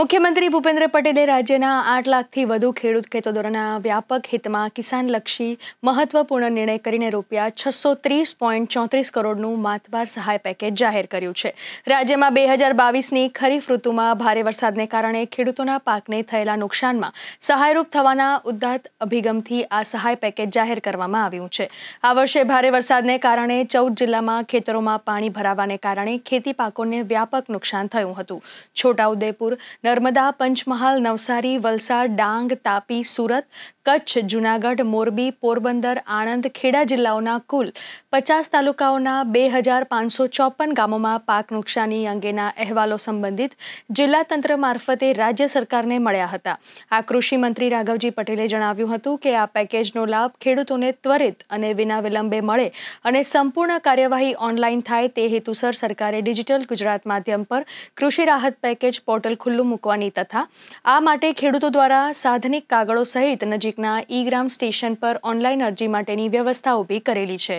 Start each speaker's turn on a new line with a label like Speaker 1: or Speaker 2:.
Speaker 1: મુખ્યમંત્રી ભૂપેન્દ્ર પટેલે રાજ્યના આઠ લાખથી વધુ ખેડૂત ખેતોદોરના વ્યાપક હિતમાં કિસાનલક્ષી મહત્વપૂર્ણ નિર્ણય કરીને રૂપિયા છસો ત્રીસ પોઈન્ટ ચોત્રીસ કરોડનું માથભાર સહાય પેકેજ જાહેર કર્યું છે રાજ્યમાં બે હજાર બાવીસની ખરીફ ઋતુમાં ભારે વરસાદને કારણે ખેડૂતોના પાકને થયેલા નુકસાનમાં સહાયરૂપ થવાના ઉદ્દાત અભિગમથી આ સહાય પેકેજ જાહેર કરવામાં આવ્યું છે આ વર્ષે ભારે વરસાદને કારણે ચૌદ જિલ્લામાં ખેતરોમાં પાણી ભરાવાને કારણે ખેતી પાકોને વ્યાપક નુકસાન થયું હતું છોટાઉદેપુર નર્મદા પંચમહાલ નવસારી વલસાડ ડાંગ તાપી સુરત કચ્છ જૂનાગઢ મોરબી પોરબંદર આણંદ ખેડા જિલ્લાઓના કુલ પચાસ તાલુકાઓના બે હજાર પાંચસો ચોપન ગામોમાં પાક નુકસાની અંગેના અહેવાલો સંબંધિત જિલ્લા તંત્ર મારફતે રાજ્ય સરકારને મળ્યા હતા આ કૃષિ મંત્રી રાઘવજી પટેલે જણાવ્યું હતું કે આ પેકેજનો લાભ ખેડૂતોને ત્વરિત અને વિના વિલંબે મળે અને સંપૂર્ણ કાર્યવાહી ઓનલાઈન થાય તે હેતુસર સરકારે ડિજિટલ ગુજરાત માધ્યમ પર કૃષિ રાહત પેકેજ પોર્ટલ ખુલ્લું મૂકવાની તથા આ માટે ખેડૂતો દ્વારા સાધનિક કાગળો સહિત નજીક નજીકના ઈ ગ્રામ સ્ટેશન પર ઓનલાઈન અરજી માટેની વ્યવસ્થા ઊભી કરેલી છે